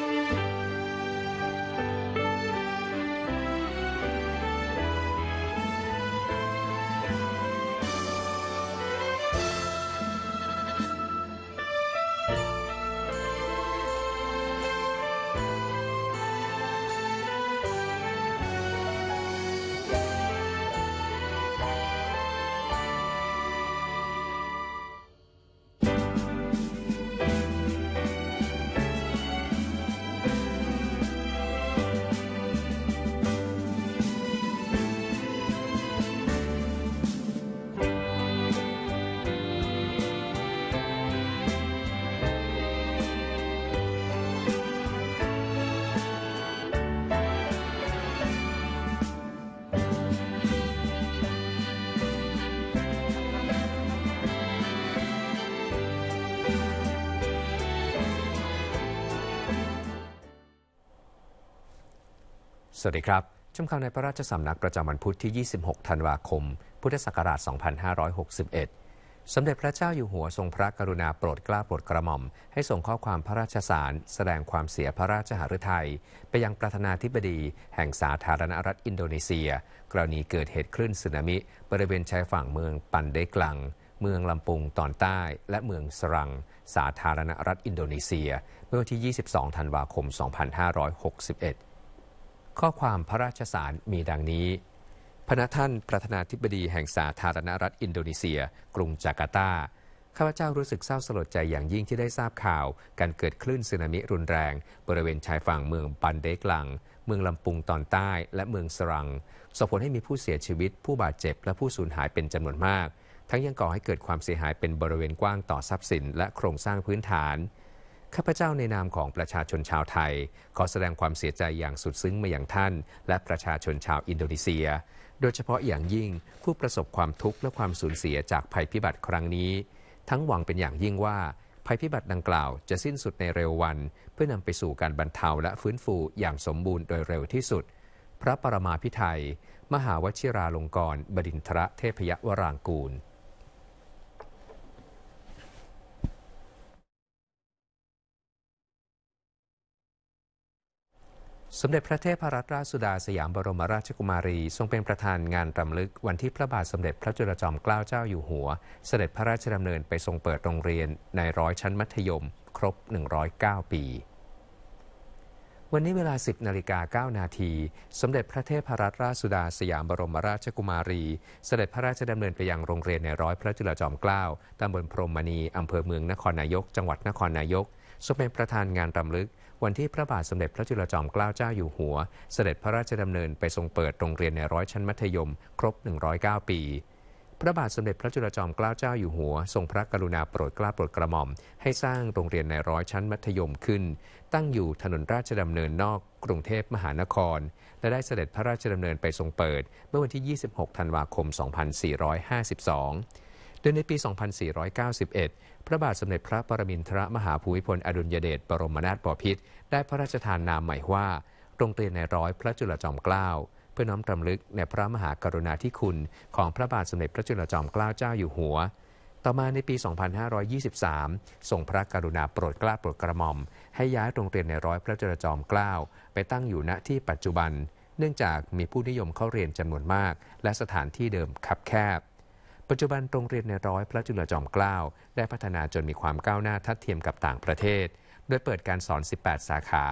Thank you. สวัสดีครับ ชมข่าวในพระราชสำนักประจำวันพุธที่ 26 ธันวาคม พุทธศักราช 2561 สมเด็จพระเจ้าอยู่หัวทรงพระกรุณาโปรดเกล้าโปรดกระหม่อม ให้ส่งข้อความพระราชสาร แสดงความเสียพระราชหฤทัยไปยังประธานาธิบดีแห่งสาธารณรัฐอินโดนีเซีย กรณีเกิดเหตุคลื่นสึนามิ บริเวณชายฝั่งเมืองปันเดกลัง เมืองลำปุงตอนใต้ และเมืองสรังสาธารณรัฐอินโดนีเซีย เมื่อวันที่ 22 ธันวาคม 2561ข้อความพระราชสารมีดังนี้ พระท่านประธานาธิบดีแห่งสาธารณรัฐอินโดนีเซีย กรุงจาการ์ตา ข้าพเจ้ารู้สึกเศร้าสลดใจอย่างยิ่งที่ได้ทราบข่าว การเกิดคลื่นสึนามิรุนแรง บริเวณชายฝั่งเมืองปันเดกลัง เมืองลำปุงตอนใต้และเมืองสรังส่งผลให้มีผู้เสียชีวิต ผู้บาดเจ็บและผู้สูญหายเป็นจำนวนมาก ทั้งยังก่อให้เกิดความเสียหายเป็นบริเวณกว้างต่อทรัพย์สินและโครงสร้างพื้นฐานข้าพเจ้าในนามของประชาชนชาวไทย ขอแสดงความเสียใจอย่างสุดซึ้งมาอย่างท่านและประชาชนชาวอินโดนีเซีย โดยเฉพาะอย่างยิ่งผู้ประสบความทุกข์และความสูญเสียจากภัยพิบัติครั้งนี้ ทั้งหวังเป็นอย่างยิ่งว่าภัยพิบัติดังกล่าวจะสิ้นสุดในเร็ววัน เพื่อนำไปสู่การบรรเทาและฟื้นฟูอย่างสมบูรณ์โดยเร็วที่สุด พระปรมาพิไทยมหาวชิราลงกรณบดินทรเทพยวรางกูลสมเด็จพระเทพรัตนราชสุดาสยามบรมราชกุมารี ทรงเป็นประธานงานรำลึก วันที่พระบาทสมเด็จพระจุลจอมเกล้าเจ้าอยู่หัว เสด็จพระราชดำเนินไปทรงเปิดโรงเรียนในร้อยชั้นมัธยม ครบ 109 ปี วันนี้เวลา 10นาฬิกา9นาทีสมเด็จพระเทพรัตนราชสุดาสยามบรมราชกุมารี เสด็จพระราชดำเนินไปยังโรงเรียนในร้อยพระจุลจอมเกล้า ตำบลพรมมณี อำเภอเมืองนครนายก จังหวัดนครนายก ทรงเป็นประธานงานรำลึกวันที่พระบาทสมเด็จพระจุลจอมเกล้าเจ้าอยู่หัว เสด็จพระราชดำเนินไปทรงเปิดโรงเรียนในร้อยชั้นมัธยม ครบ 109 ปี พระบาทสมเด็จพระจุลจอมเกล้าเจ้าอยู่หัวทรงพระกรุณาโปรดเกล้าโปรดกระหม่อม ให้สร้างโรงเรียนในร้อยชั้นมัธยมขึ้น ตั้งอยู่ถนนราชดำเนินนอกกรุงเทพมหานคร และได้เสด็จพระราชดำเนินไปทรงเปิดเมื่อวันที่ 26 ธันวาคม 2452โดยในปี 2491 พระบาทสมเด็จพระปรมินทรมหาภูมิพลอดุลยเดชบรมนาถบพิตรได้พระราชทานนามใหม่ว่า โรงเรียนในร้อยพระจุลจอมเกล้า เพื่อน้อมรำลึกในพระมหากรุณาธิคุณ ของพระบาทสมเด็จพระจุลจอมเกล้าเจ้าอยู่หัว ต่อมาในปี 2523 ส่งพระกรุณาโปรดเกล้าโปรดกระหม่อม ให้ย้ายโรงเรียนในร้อยพระจุลจอมเกล้าไปตั้งอยู่ณที่ปัจจุบัน เนื่องจากมีผู้นิยมเข้าเรียนจำนวนมาก และสถานที่เดิมคับแคบปัจจุบันโรงเรียนในร้อยพระจุลจอมเกล้าได้พัฒนาจนมีความก้าวหน้าทัดเทียมกับต่างประเทศ โดยเปิดการสอน 18 สาขา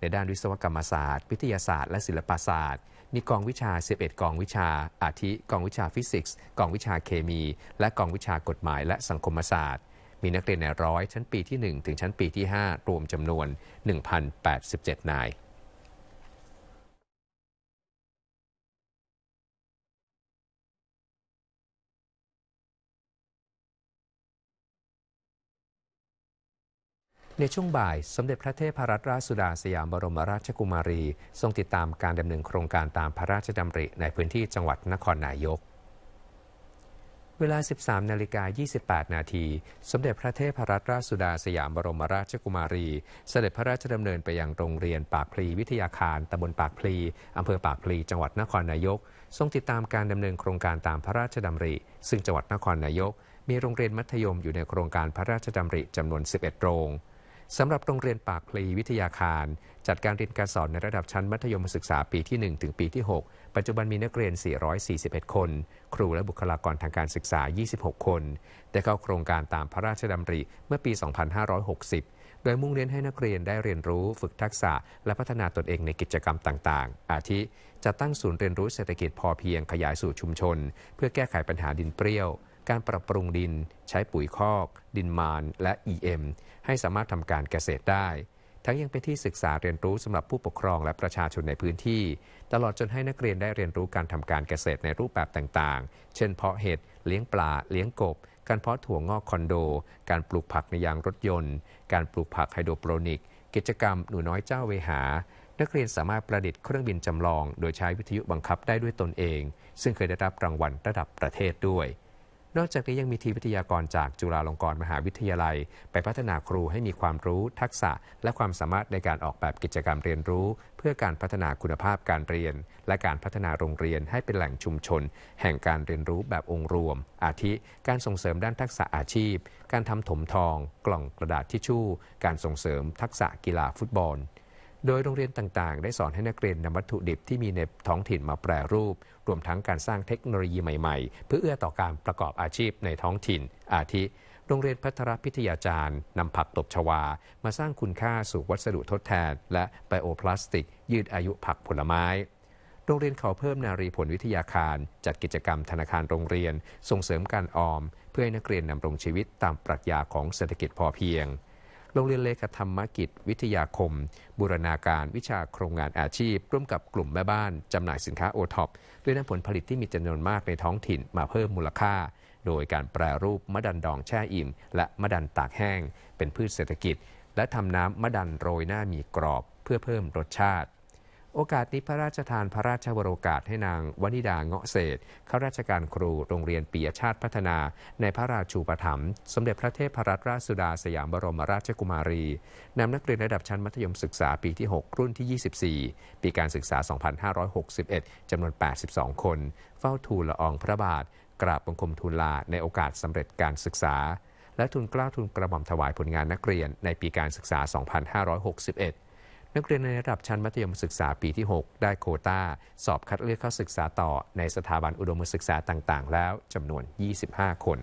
ในด้านวิศวกรรมศาสตร์วิทยาศาสตร์และศิลปศาสตร์ มีกองวิชา11 กองวิชา อาทิกองวิชาฟิสิกส์กองวิชาเคมีและกองวิชากฎหมายและสังคมศาสตร์ มีนักเรียนในร้อย ชั้นปีที่1ถึงชั้นปีที่ 5 รวมจำนวน 1,087นายในช่วงบ่ายสมเด็จพระเทพรัตนราชสุดาสยามบรมราชกุมารี ทรงติดตามการดำเนินโครงการตามพระราชดำริในพื้นที่จังหวัดนครนายก เวลา 13นาฬิกา28 นาทีสมเด็จพระเทพรัตนราชสุดาสยามบรมราชกุมารี เสด็จพระราชดำเนินไปยังโรงเรียนปากพลี วิทยาคารตำบลปากพลีอำเภอปากพลีจังหวัดนครนายก ทรงติดตามการดำเนินโครงการตามพระราชดำริ ซึ่งจังหวัดนครนายก มีโรงเรียนมัธยมอยู่ในโครงการพระราชดำริจำนวน 11โรงสำหรับโรงเรียนปากพลีวิทยาคาร จัดการเรียนการสอนในระดับชั้นมัธยมศึกษาปีที่ 1 ถึงปีที่ 6 ปัจจุบันมีนักเรียน 441 คน ครูและบุคลากรทางการศึกษา 26 คน ได้เข้าโครงการตามพระราชดำริเมื่อปี 2560 โดยมุ่งเน้นให้นักเรียนได้เรียนรู้ฝึกทักษะและพัฒนาตนเองในกิจกรรมต่าง ๆ อาทิจะตั้งศูนย์เรียนรู้เศรษฐกิจพอเพียงขยายสู่ชุมชน เพื่อแก้ไขปัญหาดินเปรี้ยว การปรับปรุงดิน ใช้ปุ๋ยคอก ดินมานและ EM ให้สามารถทำการเกษตรได้ ทั้งยังเป็นที่ศึกษาเรียนรู้สำหรับผู้ปกครองและประชาชนในพื้นที่ ตลอดจนให้นักเรียนได้เรียนรู้การทำการเกษตรในรูปแบบต่างๆ เช่น เพาะเห็ด เลี้ยงปลา เลี้ยงกบ การเพาะถั่วงอกคอนโด การปลูกผักในยางรถยนต์ การปลูกผักไฮโดรโปรนิก กิจกรรม หนูน้อยเจ้าเวหา นักเรียนสามารถประดิษฐ์เครื่องบินจำลอง โดยใช้วิทยุบังคับได้ด้วยตนเอง ซึ่งเคยได้รับรางวัลระดับประเทศด้วยนอกจากนี้ยังมีทีมวิทยากรจากจุฬาลงกรณ์มหาวิทยาลัย ไปพัฒนาครูให้มีความรู้ ทักษะและความสามารถในการออกแบบกิจกรรมเรียนรู้ เพื่อการพัฒนาคุณภาพการเรียน และการพัฒนาโรงเรียนให้เป็นแหล่งชุมชน แห่งการเรียนรู้แบบองค์รวม อาทิการส่งเสริมด้านทักษะอาชีพ การทำถมทอง กล่องกระดาษทิชชู่ การส่งเสริมทักษะกีฬาฟุตบอลโดยโรงเรียนต่างๆ ได้สอนให้นักเรียนนำวัตถุดิบที่มีในท้องถิ่นมาแปรรูป รวมทั้งการสร้างเทคโนโลยีใหม่ๆ เพื่อเอื้อต่อการประกอบอาชีพในท้องถิ่น อาทิ โรงเรียนพัทรพิทยาจารย์นำผักตบชวา มาสร้างคุณค่าสู่วัสดุทดแทนและไบโอพลาสติก ยืดอายุผักผลไม้ โรงเรียนเขาเพิ่มนารีผลวิทยาคาร จัดกิจกรรมธนาคารโรงเรียนส่งเสริมการออมเพื่อให้นักเรียนนำรงชีวิต ตามปรัชญาของเศรษฐกิจพอเพียงรงเรียนเลขธรรมกิจวิทยาคม บูรณาการวิชาโครงงานอาชีพ ร่วมกับกลุ่มแม่บ้าน จำหน่ายสินค้าโอท็อปด้วยน้ำผลผลิตที่มีจำนวนมากในท้องถิ่นมาเพิ่มมูลค่า โดยการแปรรูปมะดันดองแช่อิ่มและมะดันตากแห้ง เป็นพืชเศรษฐกิจและทำน้ำมะดันโรยหน้ามีกรอบเพื่อเพิ่มรสชาติโอกาสนี้พระราชทานพระราชวโรกาสให้นางวนิดาเงาะเศษข้าราชการครู โรงเรียนปียชาติพัฒนา ในพระราชูปถัมภ์สมเด็จพระเทพรัตนราชสุดาสยามบรมราชกุมารี นำนักเรียนระดับชั้นมัธยมศึกษาปีที่ 6 รุ่นที่ 24 ปีการศึกษา 2561 จำนวน 82 คน เฝ้าทูลละอองพระบาท กราบบังคมทูลลาในโอกาสสำเร็จการศึกษาและทุนกล้าทุนกระหม่อมถวายผลงานนักเรียนในปีการศึกษา2561นักเรียนในระดับชั้นมัธยมศึกษาปีที่ 6 ได้โคตาสอบคัดเลือกเข้าศึกษาต่อในสถาบันอุดมศึกษาต่าง ๆ แล้ว จำนวน 25 คน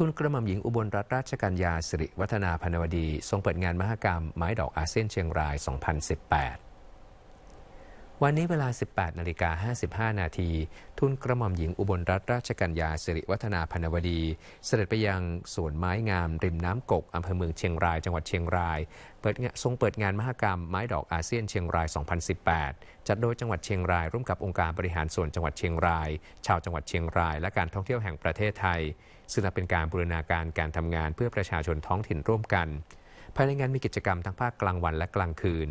ทุนกระหม่อมหญิงอุบลรัตนราชกัญญาสิริวัฒนาพนวดี ทรงเปิดงานมหกรรมไม้ดอกอาเซียนเชียงราย 2018วันนี้เวลา 18 นาฬิกา55 นาที ทุนกระหม่อมหญิงอุบลรัตนราชกัญญาสิริวัฒนาพนวดี เสด็จไปยังสวนไม้งามริมน้ำกกอำเภอเมืองเชียงรายจังหวัดเชียงรายเปิดทรงเปิดงานมหกรรมไม้ดอกอาเซียนเชียงราย 2018 จัดโดยจังหวัดเชียงราย ร่วมกับองค์การบริหารส่วนจังหวัดเชียงราย ชาวจังหวัดเชียงราย และการท่องเที่ยวแห่งประเทศไทย ซึ่งเป็นการบูรณาการการทำงานเพื่อประชาชนท้องถิ่นร่วมกัน ภายในงานมีกิจกรรมทั้งภาคกลางวันและกลางคืน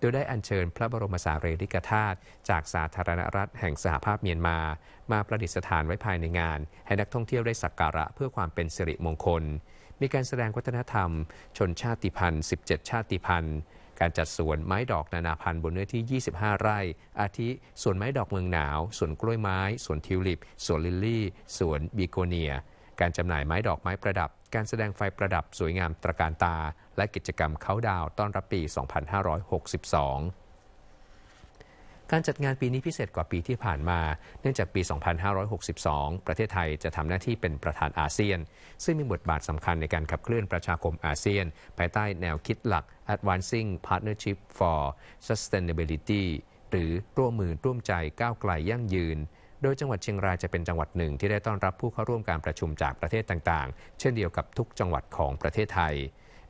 โดยได้อัญเชิญพระบรมสารีริกธาตุจากสาธารณรัฐแห่งสหภาพเมียนมา มาประดิษฐานไว้ภายในงาน ให้นักท่องเที่ยวได้สักการะเพื่อความเป็นสิริมงคล มีการแสดงวัฒนธรรม ชนชาติพันธุ์ 17 ชาติพันธุ์ การจัดสวนไม้ดอกนานาพันธุ์บนเนื้อที่ 25 ไร่ อาทิ สวนไม้ดอกเมืองหนาว สวนกล้วยไม้ สวนทิวลิป สวนลิลลี่ สวนบีโกเนีย การจำหน่ายไม้ดอกไม้ประดับการแสดงไฟประดับสวยงามตระการตาและกิจกรรมเขาดาวต้อนรับปี 2562 การจัดงานปีนี้พิเศษกว่าปีที่ผ่านมา เนื่องจากปี 2562 ประเทศไทยจะทำหน้าที่เป็นประธานอาเซียน ซึ่งมีบทบาทสำคัญในการขับเคลื่อนประชาคมอาเซียน ภายใต้แนวคิดหลัก Advancing Partnership for Sustainability หรือร่วมมือร่วมใจก้าวไกลยั่งยืนโดยจังหวัดเชียงรายจะเป็นจังหวัดหนึ่งที่ได้ต้อนรับผู้เข้าร่วมการประชุมจากประเทศต่าง ๆ เช่นเดียวกับทุกจังหวัดของประเทศไทย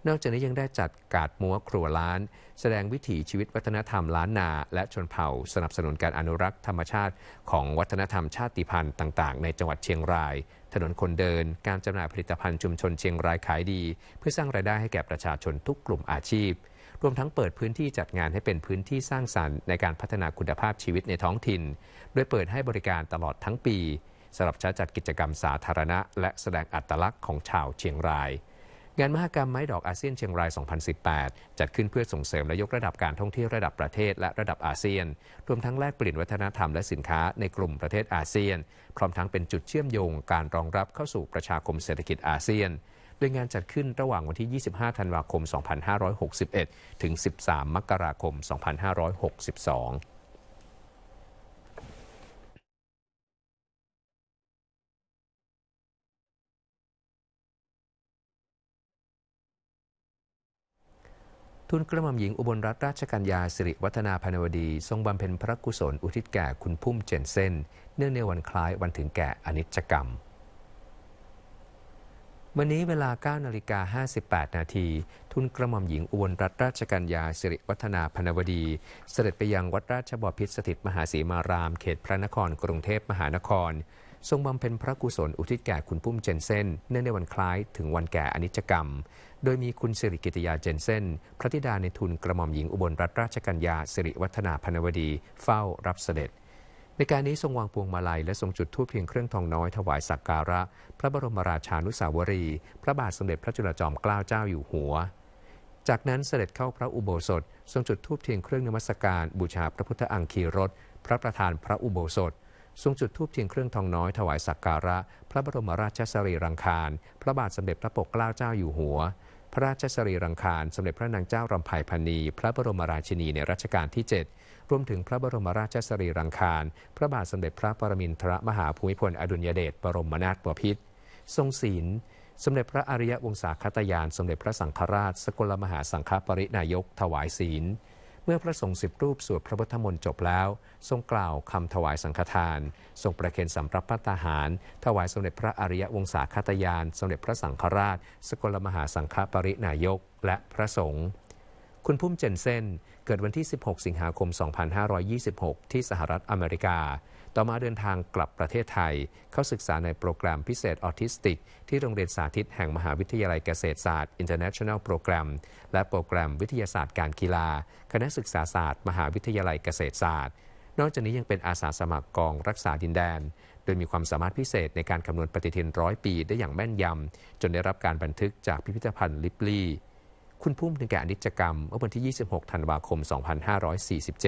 นอกจากนี้ยังได้จัดกาดมัวครัวล้าน แสดงวิถีชีวิตวัฒนธรรมล้านนาและชนเผ่า สนับสนุนการอนุรักษ์ธรรมชาติของวัฒนธรรมชาติพันธุ์ต่าง ๆ ในจังหวัดเชียงราย ถนนคนเดิน การจำหน่ายผลิตภัณฑ์ชุมชนเชียงรายขายดี เพื่อสร้างรายได้ให้แก่ประชาชนทุกกลุ่มอาชีพรวมทั้งเปิดพื้นที่จัดงานให้เป็นพื้นที่สร้างสรรค์ในการพัฒนาคุณภาพชีวิตในท้องถิ่นโดยเปิดให้บริการตลอดทั้งปีสำหรับจัดกิจกรรมสาธารณะและแสดงอัตลักษณ์ของชาวเชียงราย งานมหกรรมไม้ดอกอาเซียนเชียงราย 2018 จัดขึ้นเพื่อส่งเสริมและยกระดับการท่องเที่ยวระดับประเทศและระดับอาเซียน รวมทั้งแลกเปลี่ยนวัฒนธรรมและสินค้าในกลุ่มประเทศอาเซียน พร้อมทั้งเป็นจุดเชื่อมโยงการรองรับเข้าสู่ประชาคมเศรษฐกิจอาเซียนโดยงานจัดขึ้นระหว่างวันที่ 25ธันวาคม 2561 ถึง 13 มกราคม 2562 ทุนกระหม่อมหญิงอุบลรัตนราชกัญญา สิริวัฒนาพนวดี ทรงบำเพ็ญพระกุศล อุทิศแก่ คุณพุ่มเจนเซนเนื่องในวันคล้ายวันถึงแก่อนิจกรรมวันนี้เวลา9นาฬิกา58 นาที ทุนกระหม่อมหญิงอุบลรัตนราชกัญญา สิริวัฒนาพนวดี เสด็จไปยังวัดราชบพิตรสถิตมหาศีมารามเขตพระนครกรุงเทพมหานคร ทรงบำเพ็ญพระกุศล อุทิศแก่คุณพุ่มเจนเซนเนื่องในวันคล้ายถึงวันแก่อนิจกรรม โดยมีคุณสิริกิติยาเจนเซนพระธิดาในทุนกระหม่อมหญิงอุบลรัตนราชกัญญาสิริวัฒนาพนวดี เฝ้ารับเสด็จในการนี้ทรงวางพวงมาลัยและทรงจุดธูปเพียงเครื่องทองน้อยถวายสักการะ พระบรมราชานุสาวรี พระบาทสมเด็จพระจุลจอมเกล้าเจ้าอยู่หัว จากนั้นเสด็จเข้าพระอุโบสถทรงจุดธูปเทียงเครื่องนมัสการบูชาพระพุทธอังคีรสพระประธานพระอุโบสถทรงจุดธูปเทียงเครื่องทองน้อยถวายสักการะ พระบรมราชสรีรังคารพระบาทสมเด็จพระปกเกล้าเจ้าอยู่หัวพระราชสรีรังคารสมเด็จพระนางเจ้ารำไพพรรณีพระบรมราชินีในรัชกาลที่ 7 รวมถึงพระบรมราชสรีรังคารพระบาทสมเด็จพระปรมินทรมหาภูมิพลอดุลยเดชบรมนาถบพิตรทรงศีล สมเด็จพระอริยวงศาคตยาน สมเด็จพระสังฆราช สกลมหาสังฆปรินายกถวายศีลเมื่อพระสงฆ์สิบรูปสวดพระพุทธมนต์จบแล้วทรงกล่าวคำถวายสังฆทานทรงประเคนสำรับพระตาหาร ถวายสมเด็จพระอริยวงศาคตยาน สมเด็จพระสังฆราช สกลมหาสังฆปรินายกและพระสงฆ์คุณพุ่มเจนเซนเกิดวันที่ 16 สิงหาคม 2526 ที่สหรัฐอเมริกาต่อมาเดินทางกลับประเทศไทย เข้าศึกษาในโปรแกรมพิเศษออทิสติก ที่โรงเรียนสาธิตแห่งมหาวิทยาลัยเกษตรศาสตร์ International Program และโปรแกรมวิทยาศาสตร์การกีฬาคณะศึกษาศาสตร์มหาวิทยาลัยเกษตรศาสตร์ นอกจากนี้ยังเป็นอาสาสมัครกองรักษาดินแดน โดยมีความสามารถพิเศษในการคำนวณปฏิทินร้อยปี ได้อย่างแม่นยำจนได้รับการบันทึกจากพิพิธภัณฑ์ลิปลีคุณพุ่มถึงแก่อนิจกรรมเมื่อวันที่ 26 ธันวาคม 2547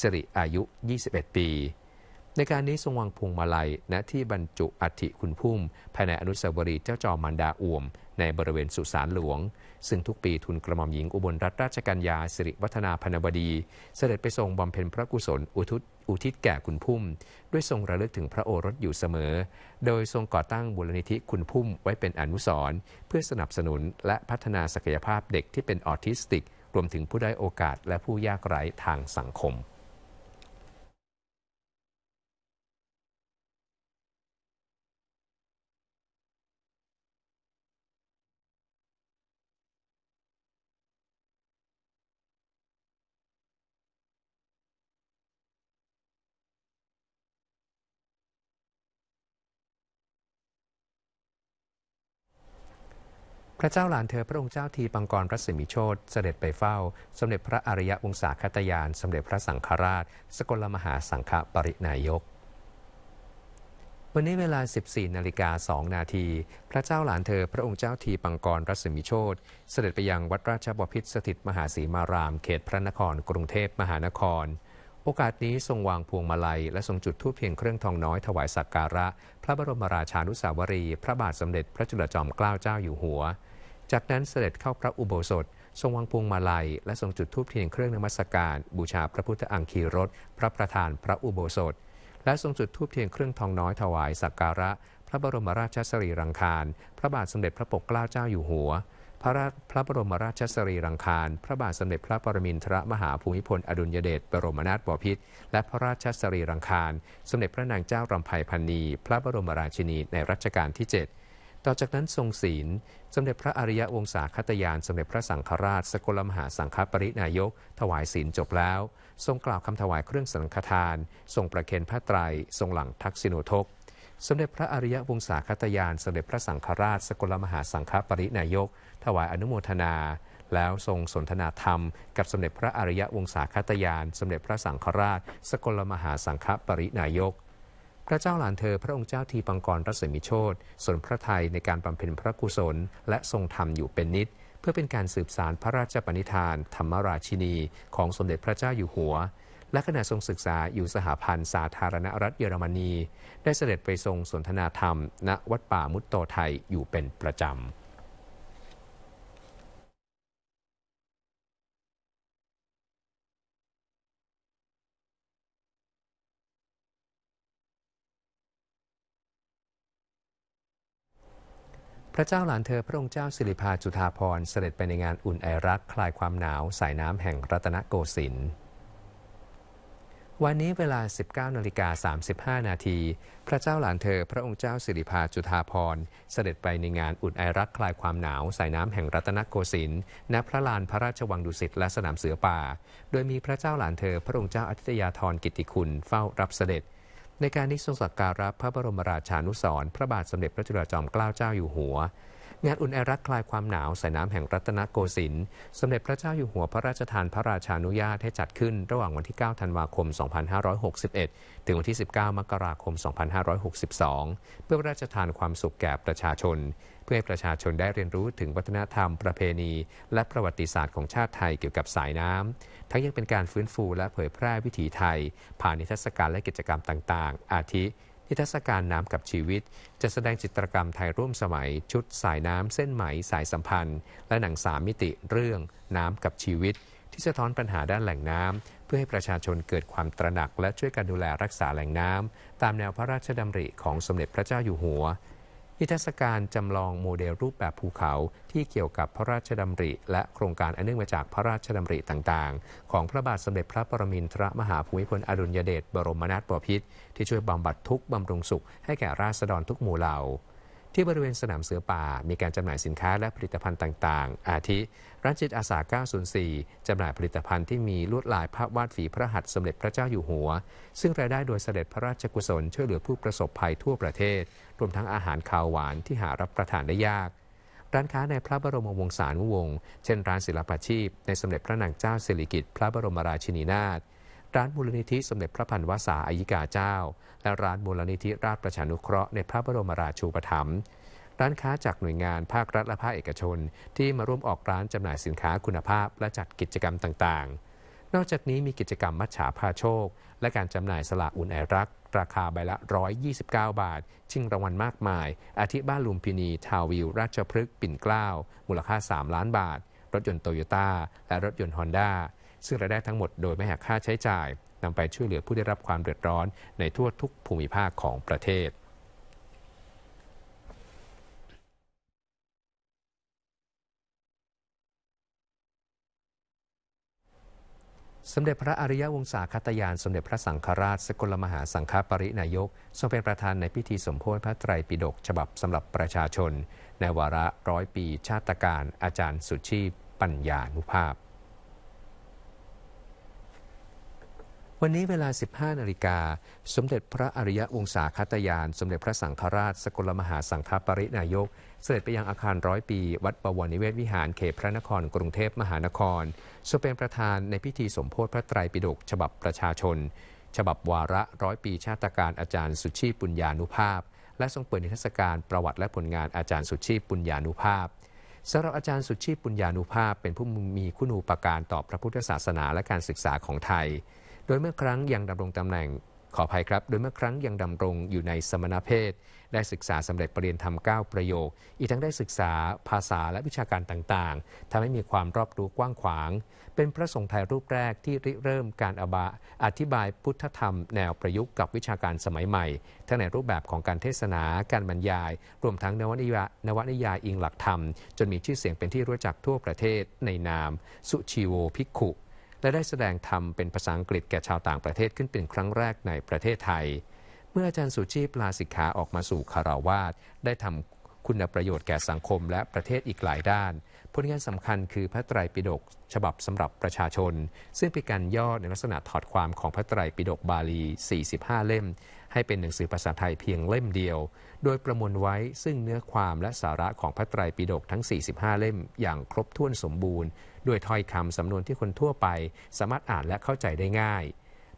สิริอายุ 21 ปีในการนี้ทรงวางพวงมาลัย ณ ที่บรรจุอัฐิคุณพุ่ม ภายในอนุสาวรีย์เจ้าจอมมันดาอวม ในบริเวณสุสานหลวง ซึ่งทุกปีทุนกระหม่อมหญิงอุบลรัตนราชกัญญา สิริวัฒนาพนบดี เสด็จไปทรงบำเพ็ญพระกุศล อุทุอุทิศแก่คุณพุ่ม ด้วยทรงระลึกถึงพระโอรสอยู่เสมอ โดยทรงก่อตั้งบุรณิธิคุณพุ่มไว้เป็นอนุสรณ์เพื่อสนับสนุนและพัฒนาศักยภาพเด็กที่เป็นออทิสติกรวมถึงผู้ได้โอกาสและผู้ยากไร้ทางสังคมพระเจ้าหลานเธอพระองค์เจ้าทีปังกรพระสิมิโชตเสด็จไปเฝ้าสมเด็จพระอริยวงศาคตยานสมเด็จพระสังฆราชสกลมหาสังฆปรินายก วันนี้เวลา14นาฬิกา2นาทีพระเจ้าหลานเธอพระองค์เจ้าทีปังกรรัศมิโชตเสด็จไปยังวัดราชบพิตรสถิตมหาศีมาราม เขตพระนคร กรุงเทพมหานคร โอกาสนี้ทรงวางพวงมาลัยและทรงจุดธูปเพียงเครื่องทองน้อยถวายสักการะ พระบรมราชานุสาวรีพระบาทสมเด็จพระจุลจอมเกล้าเจ้าอยู่หัวจากนั้นเสด็จเข้าพระอุโบสถ ทรงวางพวงมาลัย และทรงจุดธูปเทียนเครื่องนมัสการ บูชาพระพุทธอังคีรส พระประธานพระอุโบสถ และทรงจุดธูปเทียนเครื่องทองน้อยถวาย สักการะ พระบรมราชสรีรังคารพระบาทสมเด็จพระปกเกล้าเจ้าอยู่หัว พระพระบรมราชสรีรังคารพระบาทสมเด็จพระปรมินทรมหาภูมิพล อดุลยเดชบรมนาถบพิตร และพระราชสรีรังคารสมเด็จพระนางเจ้ารำไพพรรณี พระบรมราชินีในรัชกาลที่ 7ต่อจากนั้นทรงศีลสมเด็จพระอริยวงศาคตยาน สมเด็จพระสังฆราช สกลมหาสังฆปรินายก ถวายศีลจบแล้ว ทรงกล่าวคำถวายเครื่องสังฆทานทรงประเคนพระไตรทรงหลังทักษิโนทก สมเด็จพระอริยวงศาคตยานสมเด็จพระสังฆราชสกลมหาสังฆปรินายก ถวายอนุโมทนา แล้วทรงสนทนาธรรม กับสมเด็จพระอริยวงศาคตยาน สมเด็จพระสังฆราช สกลมหาสังฆปรินายกพระเจ้าหลานเธอพระองค์เจ้าทีปังกรรัศมีโชตสนพระไทยในการบำเพ็ญพระกุศล และทรงธรรมอยู่เป็นนิด เพื่อเป็นการสืบสารพระราชปณิธาน ธรรมราชินี ของสมเด็จพระเจ้าอยู่หัว และขณะทรงศึกษาอยู่สหพันธ์สาธารณรัฐเยอรมนี ได้เสด็จไปทรงสนทนาธรรมณวัดป่ามุตโตไทยอยู่เป็นประจำพระเจ้าหลานเธอพระองค์เจ้าสิริพาจุฑาพรเสด็จไปในงานอุ่นไอรักคลายความหนาว สายน้ำแห่งรัตนโกสินทร์ วันนี้เวลา 19นาฬิกา35นาทีพระเจ้าหลานเธอพระองค์เจ้าสิริพาจุฑาพรเสด็จไปในงานอุ่นไอรักคลายความหนาว สายน้ำแห่งรัตนโกสินทร์ณพระลานพระราชวังดุสิตและสนามเสือป่า โดยมีพระเจ้าหลานเธอพระองค์เจ้าอธิตยาธรกิติคุณเฝ้ารับเสด็จในการที่ทรงสักการะพระบรมราชานุสรพระบาทสมเด็จพระจุลจอมเกล้าเจ้าอยู่หัว งานอุ่นไอรักคลายความหนาว สายน้ำแห่งรัตนโกสินทร์ สมเด็จพระเจ้าอยู่หัวพระราชทานพระราชานุญาตให้จัดขึ้นระหว่างวันที่ 9 ธันวาคม 2561 ถึงวันที่ 19 มกราคม 2562 เพื่อพระราชทานความสุขแก่ประชาชนเพื่อให้ประชาชนได้เรียนรู้ถึงวัฒนธรรมประเพณี และประวัติศาสตร์ของชาติไทยเกี่ยวกับสายน้ำทั้งยังเป็นการฟื้นฟูและเผยแพร่วิถีไทย ผ่านนิทรรศการและกิจกรรมต่างๆ อาทิ นิทรรศการน้ำกับชีวิต จะแสดงจิตรกรรมไทยร่วมสมัย ชุดสายน้ำเส้นไหมสายสัมพันธ์ และหนังสามมิติเรื่อง น้ำกับชีวิต ที่สะท้อนปัญหาด้านแหล่งน้ำเพื่อให้ประชาชนเกิดความตระหนักและช่วยกันดูแลรักษาแหล่งน้ำตามแนวพระราชดำริของสมเด็จพระเจ้าอยู่หัวนิทรรศการจำลองโมเดลรูปแบบภูเขาที่เกี่ยวกับพระราชดำริ และโครงการอันเนื่องมาจากพระราชดำริต่าง ๆ ของพระบาทสมเด็จพระปรมินทรมหาภูมิพลอดุลยเดชบรมนาถบพิตรที่ช่วยบำบัดทุกบำรุงสุข ให้แก่ราษฎรทุกหมู่เหล่าที่บริเวณสนามเสือป่ามีการจำหน่ายสินค้าและผลิตภัณฑ์ต่าง ๆ อาทิร้านจิตอาสา 904 จำหน่ายผลิตภัณฑ์ที่มีลวดลายภาพวาดฝีพระหัตถ์สมเด็จพระเจ้าอยู่หัว ซึ่งรายได้โดยเสด็จพระราชกุศลช่วยเหลือผู้ประสบภัยทั่วประเทศ รวมทั้งอาหารคาวหวานที่หารับประทานได้ยาก ร้านค้าในพระบรมวงศานุวงศ์เช่นร้านศิลปาชีพในสมเด็จพระนางเจ้าสิริกิติ์พระบรมราชินีนาถร้านมูลนิธิสมเด็จพระพันวษาอายิกาเจ้า และร้านมูลนิธิราชประชานุเคราะห์ในพระบรมราชูปถัมภ์ร้านค้าจากหน่วยงานภาครัฐและภาคเอกชน ที่มาร่วมออกร้านจำหน่ายสินค้าคุณภาพและจัดกิจกรรมต่างๆ นอกจากนี้มีกิจกรรมมัชฉาพาโชค และการจำหน่ายสลากอุ่นไอรักราคาใบละ 129 บาท ชิงรางวัลมากมายอาทิบ้านลุมพินี ทาวิวราชพฤกษ์ปิ่นเกล้ามูลค่า 3 ล้านบาท รถยนต์โตโยต้า และรถยนต์ฮอนด้าซึ่งรายได้ทั้งหมดโดยไม่หักค่าใช้จ่ายนำไปช่วยเหลือผู้ได้รับความเดือดร้อนในทั่วทุกภูมิภาคของประเทศ สมเด็จพระอริยวงศาคตยานสมเด็จพระสังฆราช สกลมหาสังฆปรินายกทรงเป็นประธานในพิธีสมโภชพระไตรปิฎกฉบับสำหรับประชาชน ในวาระร้อยปีชาติการอาจารย์สุชีพปัญญานุภาพวันนี้เวลา 15นาฬิกาสมเด็จพระอริยะวงศาคัตยาน สมเด็จพระสังฆราช สกลมหาสังฆปรินายก เสด็จไปยังอาคารร้อยปี วัดบวรนิเวศวิหารเขตพระนครกรุงเทพมหานครสรเป็นประธานในพิธีสมโพธิพระไตรปิฎกฉบับประชาชน ฉบับวาระร้อยปีชาติการอาจารย์สุชีพปุญญานุภาพ และทรงเปิดนิทรรศการประวัติและผลงานอาจารย์สุชีพปุญญานุภาพสำหรับอาจารย์สุชีพปุญญานุภาพเป็นผู้มีคุณูปการต่อพระพุทธศาสนาและการศึกษาของไทยโดยเมื่อครั้งยังดำรงตำแหน่งขออภัยครับโดยเมื่อครั้งยังดำรงอยู่ในสมณเพศได้ศึกษาสำเร็จปรริญญาธรรม 9 ประโยคอีกทั้งได้ศึกษาภาษาและวิชาการต่างๆทำให้มีความรอบรู้กว้างขวาง เป็นพระสงฆ์ไทยรูปแรกที่ริเริ่มการอบาอธิบายพุทธธรรมแนวประยุกต์กับวิชาการสมัยใหม่ ทั้งในรูปแบบของการเทศนา การบรรยาย รวมทั้งนวนิยานวนิยายอิงหลักธรรมจนมีชื่อเสียงเป็นที่รู้จักทั่วประเทศ ในนาม สุชีโวภิกขุและได้แสดงธรรมเป็นภาษาอังกฤษแก่ชาวต่างประเทศขึ้นเป็นครั้งแรกในประเทศไทย เมื่ออาจารย์สุชีพลาสิกขาออกมาสู่คาราวาสได้ทำคุณประโยชน์แก่สังคมและประเทศอีกหลายด้าน ผลงานสำคัญคือพระไตรปิฎกฉบับสำหรับประชาชน ซึ่งเป็นการย่อในลักษณะถอดความของพระไตรปิฎกบาลี 45 เล่มให้เป็นหนังสือภาษาไทยเพียงเล่มเดียว โดยประมวลไว้ซึ่งเนื้อความและสาระของพระไตรปิฎกทั้ง 45 เล่มอย่างครบถ้วนสมบูรณ์ด้วยถ้อยคำสำนวนที่คนทั่วไปสามารถอ่านและเข้าใจได้ง่าย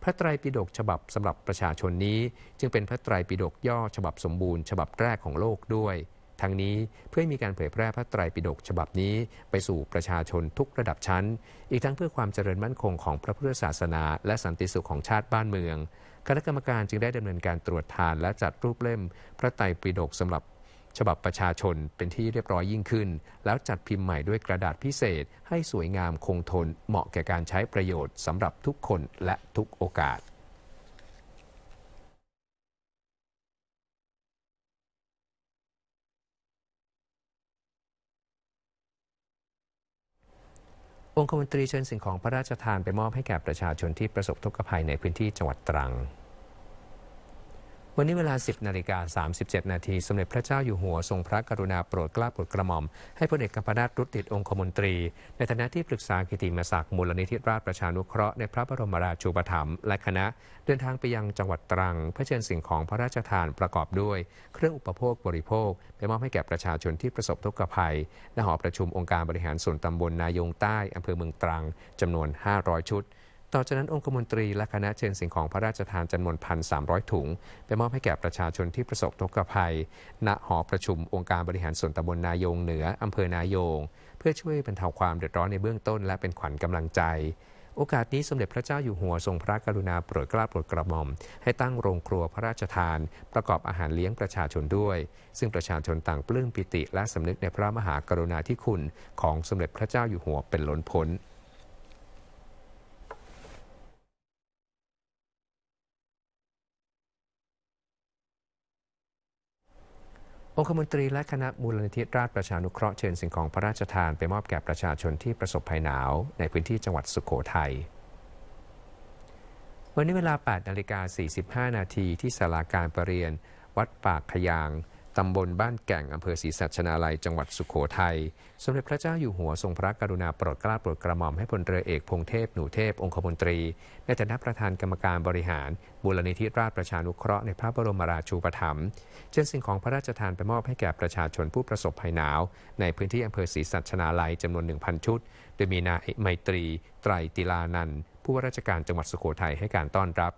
พระไตรปิฎกฉบับสำหรับประชาชนนี้ จึงเป็นพระไตรปิฎกย่อฉบับสมบูรณ์ ฉบับแรกของโลกด้วย ทั้งนี้เพื่อมีการเผยแพร่พระไตรปิฎกฉบับนี้ไปสู่ประชาชนทุกระดับชั้น อีกทั้งเพื่อความเจริญมั่นคงของพระพุทธศาสนา และสันติสุขของชาติบ้านเมือง คณะกรรมการจึงได้ดำเนินการตรวจทานและจัดรูปเล่ม พระไตรปิฎกสำหรับฉบับประชาชนเป็นที่เรียบร้อยยิ่งขึ้น แล้วจัดพิมพ์ใหม่ด้วยกระดาษพิเศษ ให้สวยงามคงทนเหมาะแก่การใช้ประโยชน์สำหรับทุกคนและทุกโอกาส องคมนตรีเชิญสิ่งของพระราชทานไปมอบให้แก่ประชาชนที่ประสบทุกข์ภัยในพื้นที่จังหวัดตรังวันนี้เวลา 10 นาฬิกา 37 นาทีสมเด็จพระเจ้าอยู่หัวทรงพระกรุณาโปรดเกล้าโปรดกระหม่อม ให้พลเอกกัมพนาตรุติดองคมนตรี ในฐานะที่ปรึกษากิติมศักดิ์มูลนิธิราชประชานุเคราะห์ในพระบรมราชูปถัมภ์และคณะ เดินทางไปยังจังหวัดตรัง เพื่อเชิญสิ่งของพระราชทานประกอบด้วย เครื่องอุปโภคบริโภคไปมอบให้แก่ประชาชนที่ประสบทุกข์ภัยและหอประชุมองค์การบริหารส่วนตำบลนายงใต้อำเภอเมืองตรังจำนวน 500 ชุดต่อจากนั้นองคมนตรีและคณะเชิญสิ่งของพระราชทานจำนวนพัร้อยถุง ไปมอบให้แก่ประชาชนที่ประสบทุกภัย ณหอประชุมองค์การบริหารส่วนตำบลนายง เหนืออำเภอนายง เพื่อช่วยบรรเทาความเดือดร้อนในเบื้องต้น และเป็นขวัญกำลังใจโอกาสนี้สมเด็จพระเจ้าอยู่หัวทรงพระกรุณาโปรดเกล้าโปรดกระหม่อมให้ตั้งโรงครัวพระราชทาน ประกอบอาหารเลี้ยงประชาชนด้วย ซึ่งประชาชนต่างปลื้มปิติ และสำนึกในพระมหากรุณาธิคุณของสมเด็จพระเจ้าอยู่หัวเป็นล้นพ้นองคมนตรีและคณะมูลนิธิราชประชานุเคราะห์เชิญสิ่งของพระราชทานไปมอบแก่ประชาชนที่ประสบภัยหนาว ในพื้นที่จังหวัดสุขโขทยัย วันนี้เวลา8นาฬิกา45 นาทีที่ศาลาการประเรียน วัดปากขยางตำบลบ้านแก่งอำเภอศรีสัชนาลัยจังหวัดสุขโขทยัยสมเด็จพระเจ้าอยู่หัวทรงพระกรุณาโปรดเกล้าโปรดกระหม่อมให้พลเรือเอกพงเทพหนูเทพองคมนตรี ในฐานะประธานกรรมการบริหารบุรณิธิราชประชานุเคราะห์ในพระบรมราชูปถัมภ์เช่นสิ่งของพระราชทานไปมอบให้แก่ประชาชนผู้ประสบภัยหนาวในพื้นที่อำเภอศรีสัชนาลัยจำนวน1,000ชุดโดยมีนายไมตรีไตรติลานันผู้ว่าราชการจังหวัดสุขโขทัยให้การต้อนรับ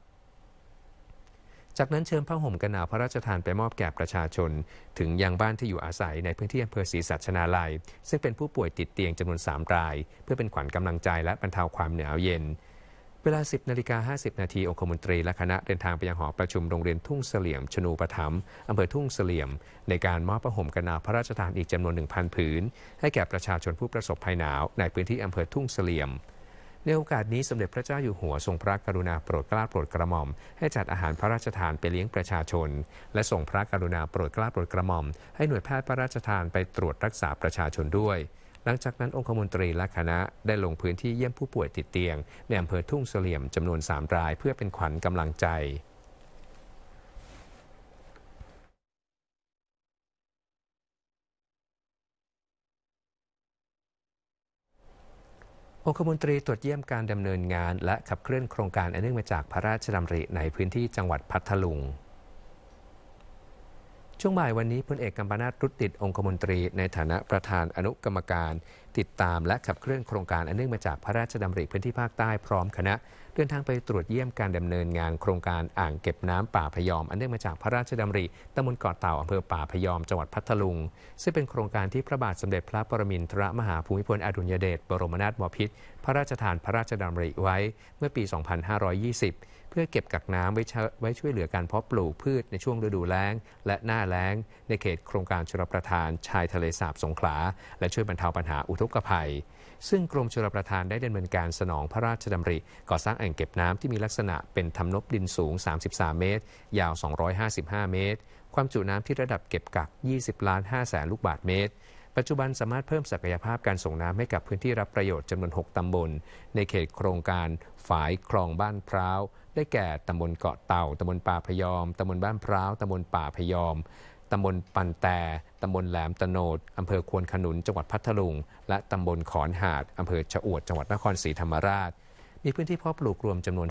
จากนั้นเชิญพระห่มกระหนาวพระราชทานไปมอบแก่ประชาชน ถึงยังบ้านที่อยู่อาศัยในพื้นที่อำเภอศรีสัชนาลัย ซึ่งเป็นผู้ป่วยติดเตียงจำนวน 3 ราย เพื่อเป็นขวัญกำลังใจและบรรเทาความหนาวเย็น เวลา 10นาฬิกา50 นาทีองคมนตรีและคณะเดินทางไปยังหอประชุมโรงเรียนทุ่งเสลี่ยม ชนูประถมอำเภอทุ่งเสลี่ยม ในการมอบผ้าห่มกระหนาวพระราชทานอีกจำนวน 1,000 ผืนให้แก่ประชาชนผู้ประสบภัยหนาวในพื้นที่อำเภอทุ่งเสลี่ยมในโอกาสนี้สมเด็จพระเจ้าอยู่หัวทรงพระกรุณาโปรดเกล้าโปรดกระหม่อม ให้จัดอาหารพระราชทานไปเลี้ยงประชาชน และส่งพระกรุณาโปรดเกล้าโปรดกระหม่อม ให้หน่วยแพทย์พระราชทานไปตรวจรักษาประชาชนด้วย หลังจากนั้นองคมนตรีและคณะได้ลงพื้นที่เยี่ยมผู้ป่วยติดเตียงในอำเภอทุ่งเสลี่ยมจำนวน3รายเพื่อเป็นขวัญกำลังใจองคมนตรีตรวจเยี่ยมการดำเนินงาน และขับเคลื่อนโครงการอันเนื่องมาจากพระราชดำริในพื้นที่จังหวัดพัทลุง ช่วงบ่ายวันนี้พลเอกกัมปนาตรุติดองคมนตรี ในฐานะประธานอนุกรรมการ ติดตามและขับเคลื่อนโครงการอันเนื่องมาจากพระราชดำริพื้นที่ภาคใต้พร้อมคณะเดินทางไปตรวจเยี่ยมการดำเนินงานโครงการอ่างเก็บน้ำป่าพยอม อันเนื่องมาจากพระราชดำริตำบลเกาะเต่าอำเภอป่าพยอมจังหวัดพัทลุง ซึ่งเป็นโครงการที่พระบาทสมเด็จพระปรมินทรมหาภูมิพลอดุลยเดชบรมนาถบพิตรพระราชทานพระราชดำริไว้ เมื่อปี 2520 เพื่อเก็บกักน้ำาไว้ช่วยเหลือการเพาะปลูกพืชในช่วงฤดูแล้ง และหน้าแล้งในเขตโครงการชลประทานชายทะเลสาบสงขลาและช่วยบรรเทาปัญหาอุทกภัยซึ่งกรมชลประทานได้ดำเนินการสนองพระราชดำริ ก่อสร้างแอ่งเก็บน้ำที่มีลักษณะเป็นทำนบดินสูง 33 เมตร ยาว 255 เมตร ความจุน้ำที่ระดับเก็บกัก 20 ล้าน 5 แสนลูกบาทเมตร ปัจจุบันสามารถเพิ่มศักยภาพการส่งน้ำให้กับพื้นที่รับประโยชน์จำนวน 6 ตำบล ในเขตโครงการฝายคลองบ้านพร้าวได้แก่ตำบลเกาะเต่าตำบลป่าพยอมตำบลบ้านพร้าวตำบลป่าพยอมตำบลปันแต่ตำบลแหลมตะโนด อำเภอควนขนุนจังหวัดพัทลุง และตำบลขอนหาด อำเภอชะอวด จังหวัดนครศรีธรรมราช มีพื้นที่เพาะปลูกรวมจำนวน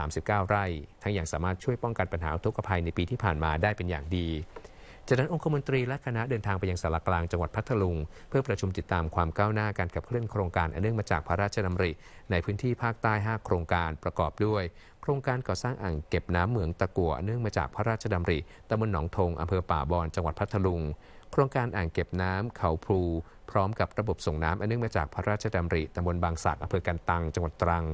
4839 ไร่ ทั้งอย่างสามารถช่วยป้องกันปัญหาทุกภัยในปีที่ผ่านมาได้เป็นอย่างดีจากนั้นองคมนตรีและคณะเดินทางไปยังสารกลางจังหวัดพัทลุงเพื่อประชุมติดตามความก้าวหน้าการขับเคลื่อนโครงการอันเนื่องมาจากพระราชดำริในพื้นที่ภาคใต้ 5 โครงการประกอบด้วย โครงการก่อสร้างอ่างเก็บน้ำเหมืองตะกัวเนื่องมาจากพระราชดำริตำบลหนองทงอำเภอป่าบอนจังหวัดพัทลุงโครงการอ่างเก็บน้ำเขาพลูพร้อมกับระบบส่งน้ำอันเนื่องมาจากพระราชดำริตำบลบางสักอำเภอกันตังจังหวัดตรัง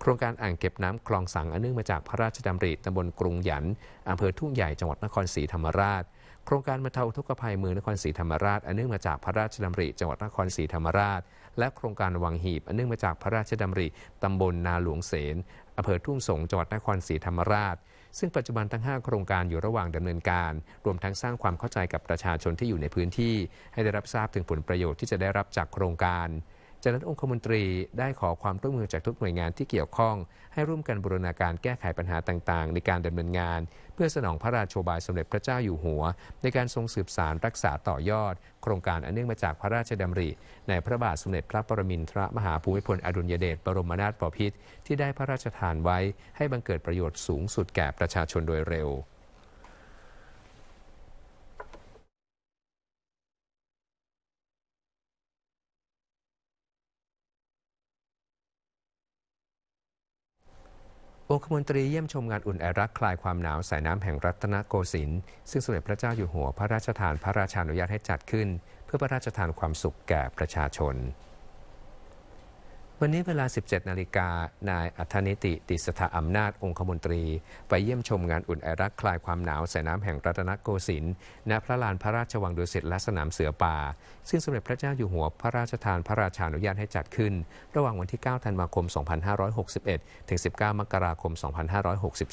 โครงการอ่างเก็บน้ำคลองสังอันเนื่องมาจากพระราชดำริตำบลกรุงหยันอำเภอทุ่งใหญ่จังหวัดนครศรีธรรมราชโครงการบรรเทาทุกภัยเมืองนครศรีธรรมราชอันเนื่องมาจากพระราชดำริจังหวัดนครศรีธรรมราช และโครงการวังหีบอันเนื่องมาจากพระราชดำริตำบลนาหลวงเสนอำเภอทุ่งสงจังหวัดนครศรีธรรมราช ซึ่งปัจจุบันทั้ง 5 โครงการอยู่ระหว่างดำเนินการ รวมทั้งสร้างความเข้าใจกับประชาชนที่อยู่ในพื้นที่ ให้ได้รับทราบถึงผลประโยชน์ที่จะได้รับจากโครงการจากนั้นองคมนตรีได้ขอความร่วมมือจากทุกหน่วยงานที่เกี่ยวข้องให้ร่วมกันบูรณาการแก้ไขปัญหาต่างๆในการดำเนินงานเพื่อสนองพระราชโอบายสมเด็จพระเจ้าอยู่หัวในการทรงสืบสารรักษาต่อยอด โครงการอันเนื่องมาจากพระราชดำริในพระบาทสมเด็จพระปรมินทรมหาภูมิพลอดุลยเดชบรมนาถบพิตรที่ได้พระราชทานไว้ให้บังเกิดประโยชน์สูงสุดแก่ประชาชนโดยเร็วองคมนตรีเยี่ยมชมงานอุ่นแอรักคลายความหนาวสายน้ำแห่งรัตนโกสินทร์ซึ่งสมเด็จพระเจ้าอยู่หัวพระราชทานพระราชานุญาตให้จัดขึ้น เพื่อพระราชทานความสุขแก่ประชาชนวันนี้เวลา 17 นาฬิกานายอัธนิติ ติสถาอำนาจองคมนตรี ไปเยี่ยมชมงานอุ่นไอรักคลายความหนาวใส่น้ำแห่งรัตนโกสินทร์ณพระลานพระราชวังดุสิตและสนามเสือป่า ซึ่งสมเด็จพระเจ้าอยู่หัวพระราชทานพระราชาอนุญาตให้จัดขึ้น ระหว่างวันที่ 9 ธันวาคม 2561 ถึง 19 มกราคม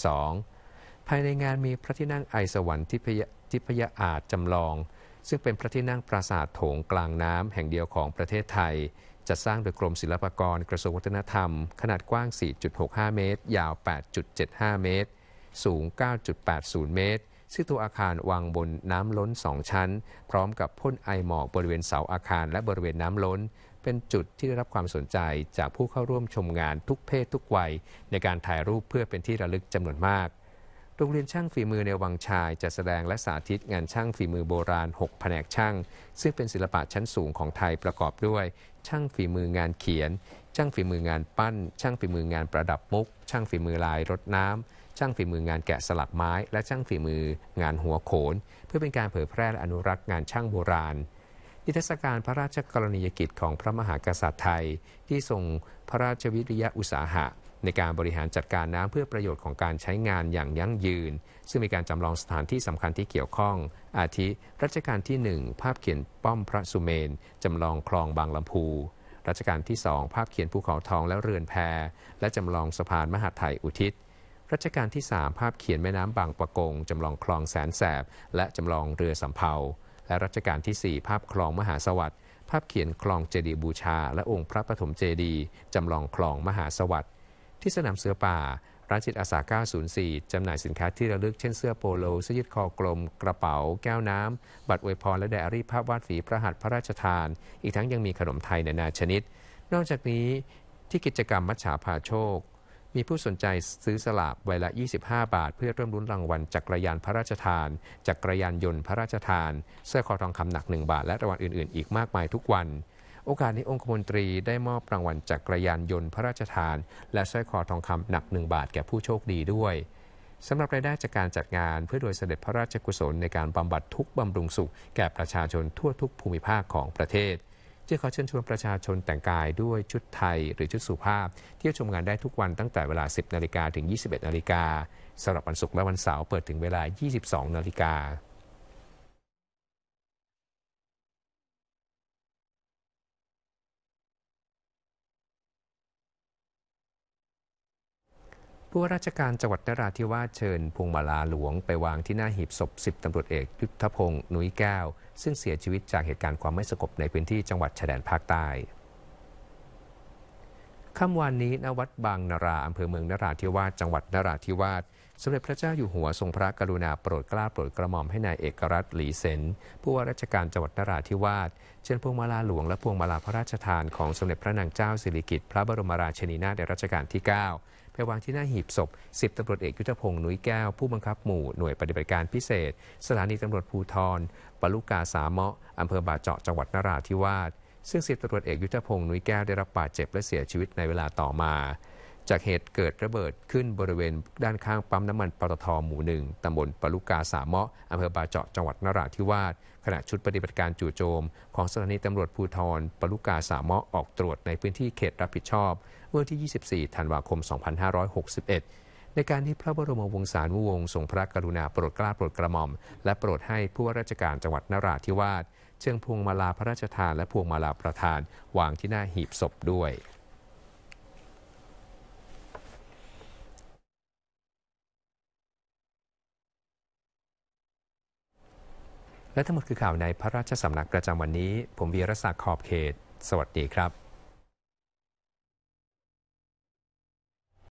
2562 ภายในงานมีพระที่นั่งไอสวรรค์ทิพยอาจจำลอง ซึ่งเป็นพระที่นั่งปราสาทโถงกลางน้ำแห่งเดียวของประเทศไทยจัดสร้างโดยกรมศิลปากรกระทรวงวัฒนธรรมขนาดกว้าง 4.65 เมตร ยาว 8.75 เมตร สูง 9.80 เมตร ซึ่งตัวอาคารวางบนน้ำล้น 2 ชั้น พร้อมกับพ่นไอหมอกบริเวณเสาอาคารและบริเวณน้ำล้น เป็นจุดที่ได้รับความสนใจจากผู้เข้าร่วมชมงานทุกเพศทุกวัยในการถ่ายรูปเพื่อเป็นที่ระลึกจำนวนมากโรงเรียนช่างฝีมือในวังชาย จะแสดงและสาธิตงานช่างฝีมือโบราณ 6 แผนกช่าง ซึ่งเป็นศิลปะชั้นสูงของไทยประกอบด้วย ช่างฝีมืองานเขียน ช่างฝีมืองานปั้น ช่างฝีมืองานประดับมุกช่างฝีมือลายรดน้ำช่างฝีมืองานแกะสลักไม้ และช่างฝีมืองานหัวโขน เพื่อเป็นการเผยแพร่และอนุรักษ์งานช่างโบราณนิทรรศการพระราชกรณียกิจของพระมหากษัตริย์ไทย ที่ทรงพระราชวิริยะอุตสาหะในการบริหารจัดการน้ำเพื่อประโยชน์ของการใช้งานอย่างยั่งยืน ซึ่งมีการจำลองสถานที่สำคัญที่เกี่ยวข้อง อาทิรัชกาลที่ 1 ภาพเขียนป้อมพระสุเมนจำลองคลองบางลำพูรัชกาลที่2ภาพเขียนภูเขาทองและเรือนแพและจำลองสะพานมหาไทยอุทิศรัชกาลที่ 3 ภาพเขียนแม่น้ำบางปะกง จำลองคลองแสนแสบ และจำลองเรือสำเภา และรัชกาลที่ 4 ภาพคลองมหาสวัสดิ์ ภาพเขียนคลองเจดีบูชา และองค์พระปฐมเจดีจำลองคลองมหาสวัสดิ์ที่สนามเสือป่าร้านจิตอาสา 904 จำหน่ายสินค้าที่ระลึกเช่นเสื้อโปโลเสื้อยืดคอกลมกระเป๋า แก้วน้ำบัตรอวยพรและไดอารี่ภาพวาดฝีพระหัตถ์พระราชทาน อีกทั้งยังมีขนมไทยนานาชนิด นอกจากนี้ที่กิจกรรมมัชฉาพาโชค มีผู้สนใจซื้อสลากใบละ 25 บาท เพื่อเริ่มรุ้นรางวัลจักรยานพระราชทานจักรยานยนต์พระราชทาน เสื้อคอทองคำหนัก 1 บาท และรางวัลอื่นๆ อีกมากมายทุกวันโอกาสนี้องคมนตรีได้มอบรางวัลจักกรยานยนต์พระราชทาน และสร้อยคอทองคำหนัก1บาทแก่ผู้โชคดีด้วยสำหรับรายได้จากการจัดงานเพื่อโดยเสด็จพระราชกุศลในการบำบัดทุกบำรุงสุขแก่ประชาชนทั่วทุกภูมิภาคของประเทศจะขอเชิญชวนประชาชนแต่งกายด้วยชุดไทยหรือชุดสุภาพเที่ยวชมงานได้ทุกวันตั้งแต่เวลา 10นาฬิกาถึง 21นาฬิกาสำหรับวันศุกร์และวันเสาร์เปิดถึงเวลา 22นาฬิกาผู้ว่าราชการจังหวัดนราธิวาสเชิญ พวงมาลาหลวงไปวางที่หน้าหีบศพสิบตำรวจเอกยุทธพงศ์นุ้ยแก้ว ซึ่งเสียชีวิตจากเหตุการณ์ความไม่สงบในพื้นที่จังหวัดชายแดนภาคใต้ ค่ำวันนี้ณวัดบางนาราอำเภอเมือง นราธิวาสจังหวัดนราธิวาสสมเด็จพระเจ้าอยู่หัวทรงพระกรุณาโปรดเกล้าโปรดกระหม่อมให้นายเอกรัตน์หลีเซนผู้ว่าราชการจังหวัดนราธิวาสเชิญพวงมาลาหลวงและพวงมาลาพระราชทาน ของสมเด็จพระนางเจ้าสิริกิติ์พระบรมราชินีนาถในรัชกาลที่9ไปวางที่หน้าหีบศพสิบตำรวจเอกยุทธพงศ์นุ้ยแก้วผู้บังคับหมู่ หน่วยปฏิบัติการพิเศษ สถานีตำรวจภูทรปลุกาสามะอำเภอบาเจาะจังหวัดนราธิวาสซึ่งสิบตำรวจเอกยุทธพงศ์นุ้ยแก้ว ได้รับบาดเจ็บและเสียชีวิตในเวลาต่อมา จากเหตุเกิดระเบิดขึ้นบริเวณด้านข้างปั๊มน้ำมันปตทหมู่หนึ่งตำบลปลุกาสามะอำเภอบาเจาะจังหวัดนราธิวาสขณะชุดปฏิบัติการจู่โจม ของสถานีตำรวจภูทรปลุกาสามะออกตรวจในพื้นที่เขตรับผิดชอบเมื่อวันที่ 24 ธันวาคม 2561 ในการที่พระบรมวงศานุวงศ์ทรงพระกรุณาโปรดกล้าโปรดกระหม่อม และโปรดให้ผู้ว่าราชการจังหวัดนราธิวาสเชิงพวงมาลาพระราชทานและพวงมาลาประธานวางที่หน้าหีบศพด้วย และทั้งหมดคือข่าวในพระราชสำนักประจำวันนี้ ผมวีรศักดิ์ขอบเขต สวัสดีครับ